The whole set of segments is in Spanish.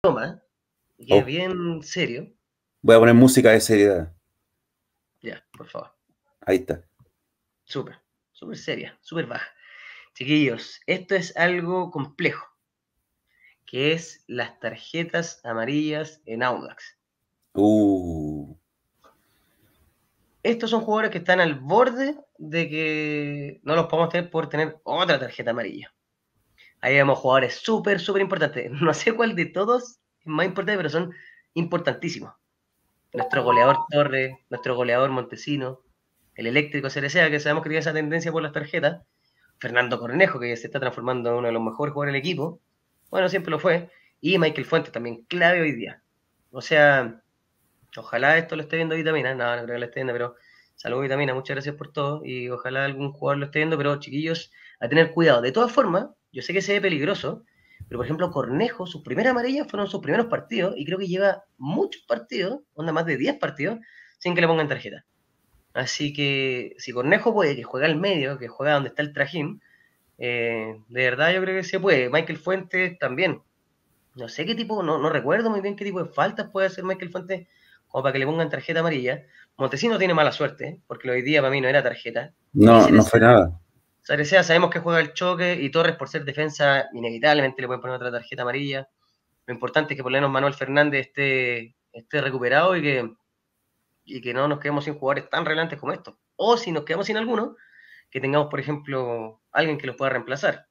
toma, y es bien serio. Voy a poner música de seriedad. Ya, por favor. Ahí está. Súper, súper seria, súper baja. Chiquillos, esto es algo complejo, que es las tarjetas amarillas en Audax. Uh. Estos son jugadores que están al borde de que no los podemos tener por tener otra tarjeta amarilla. Ahí vemos jugadores súper, súper importantes. No sé cuál de todos es más importante, pero son importantísimos. Nuestro goleador Torres, nuestro goleador Montesino, el eléctrico Cerecea, que sabemos que tiene esa tendencia por las tarjetas. Fernando Cornejo, que se está transformando en uno de los mejores jugadores del equipo. Bueno, siempre lo fue. Y Michael Fuentes también, clave hoy día. O sea, ojalá esto lo esté viendo vitamina. No, no creo que lo esté viendo, pero Saludos, Vitamina, muchas gracias por todo y ojalá algún jugador lo esté viendo, pero chiquillos, a tener cuidado. De todas formas, yo sé que se ve peligroso, pero por ejemplo, Cornejo, sus primeras amarillas fueron sus primeros partidos y creo que lleva muchos partidos, onda más de 10 partidos, sin que le pongan tarjeta. Así que si Cornejo puede, que juega al medio, que juega donde está el trajín, eh, de verdad yo creo que se puede. Michael Fuentes también. No sé qué tipo, no, no recuerdo muy bien qué tipo de faltas puede hacer Michael Fuentes o para que le pongan tarjeta amarilla. Montesino tiene mala suerte, porque hoy día para mí no era tarjeta. No, no fue nada. Cerecea sabemos que juega el choque y Torres por ser defensa inevitablemente le pueden poner otra tarjeta amarilla. Lo importante es que por lo menos Manuel Fernández esté, esté recuperado y que, y que no nos quedemos sin jugadores tan relevantes como estos. O si nos quedamos sin alguno, que tengamos, por ejemplo, alguien que los pueda reemplazar.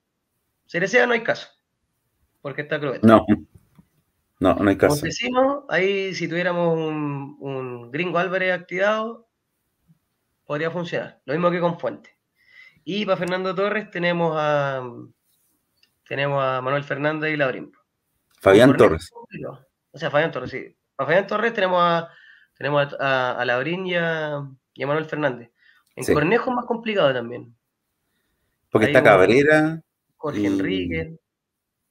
Cerecea no hay caso, porque está cruel. No. No, no hay caso. ahí si tuviéramos un, gringo Álvarez activado, podría funcionar. Lo mismo que con Fuente. Y para Fernando Torres tenemos a tenemos a Manuel Fernández y Labrín. Fabián Torres. O sea, Fabián Torres, sí. Para Fabián Torres tenemos a tenemos a, a, y a, Manuel Fernández. En Cornejo es más complicado también. Porque está Cabrera. Jorge Enríquez.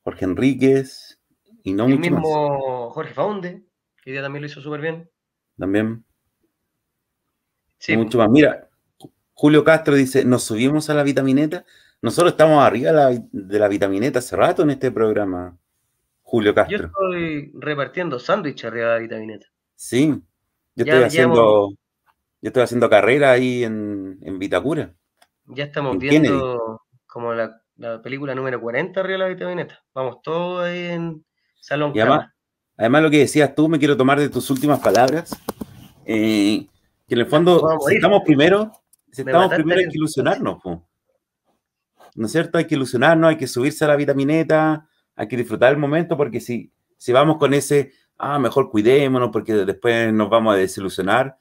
Jorge Enríquez. Y no el mismo Jorge Faunde, que día también lo hizo súper bien. También. Sí. Mucho más. Mira, Julio Castro dice, nos subimos a la vitamineta. Nosotros estamos arriba de la vitamineta hace rato en este programa, Julio Castro. Yo estoy repartiendo sándwiches arriba de la vitamineta. Sí, yo estoy haciendo, yo estoy haciendo carrera ahí en, Vitacura. Ya estamos viendo como la, la, película número 40 arriba de la vitamineta. Vamos todos ahí en, además, lo que decías tú, me quiero tomar de tus últimas palabras. Eh, que en el fondo, si estamos primero, si estamos primero hay que ilusionarnos. ¿No es cierto? Hay que ilusionarnos, hay que subirse a la vitamineta, hay que disfrutar el momento, porque si, si vamos con ese, ah, mejor cuidémonos porque después nos vamos a desilusionar,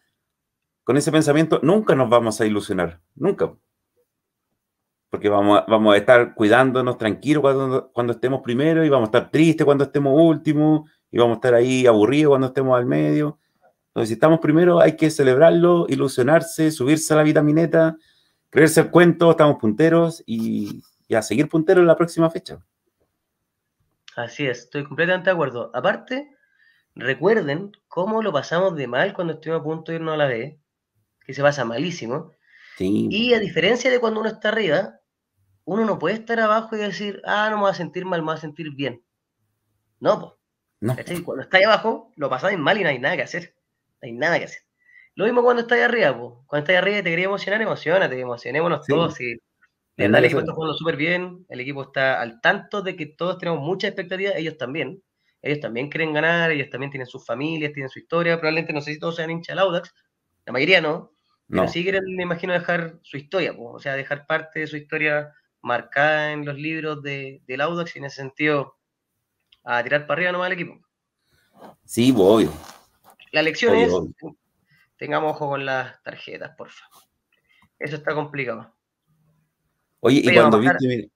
con ese pensamiento nunca nos vamos a ilusionar, nunca porque vamos a, estar cuidándonos tranquilos cuando, cuando estemos primero y vamos a estar tristes cuando estemos último y vamos a estar ahí aburridos cuando estemos al medio. Entonces, si estamos primero, hay que celebrarlo, ilusionarse, subirse a la vitamineta, creerse el cuento, estamos punteros y, a seguir punteros en la próxima fecha. Así es, estoy completamente de acuerdo. Aparte, recuerden cómo lo pasamos de mal cuando estuvimos a punto de irnos a la B, que se pasa malísimo. Sí. Y a diferencia de cuando uno está arriba, uno no puede estar abajo y decir, ah, no me voy a sentir mal, me voy a sentir bien. No, pues. No. Cuando estáis abajo, lo pasáis mal y no hay nada que hacer. No hay nada que hacer. Lo mismo cuando estás arriba, pues Cuando ahí arriba y te quería emocionar, emocionate, emocionémonos todos. Y, el equipo está jugando súper bien, el equipo está al tanto de que todos tenemos mucha expectativa. ellos también. Ellos también quieren ganar, ellos también tienen sus familias, tienen su historia. Probablemente no sé si todos sean hinchas laudax Audax, la mayoría no, no. pero sí quieren, me imagino, dejar su historia, pues o sea, dejar parte de su historia marcada en los libros de, del Audax y en ese sentido a tirar para arriba nomás el equipo. Sí, obvio. La lección es, tengamos ojo con las tarjetas, por favor. Eso está complicado. Oye, y cuando viste,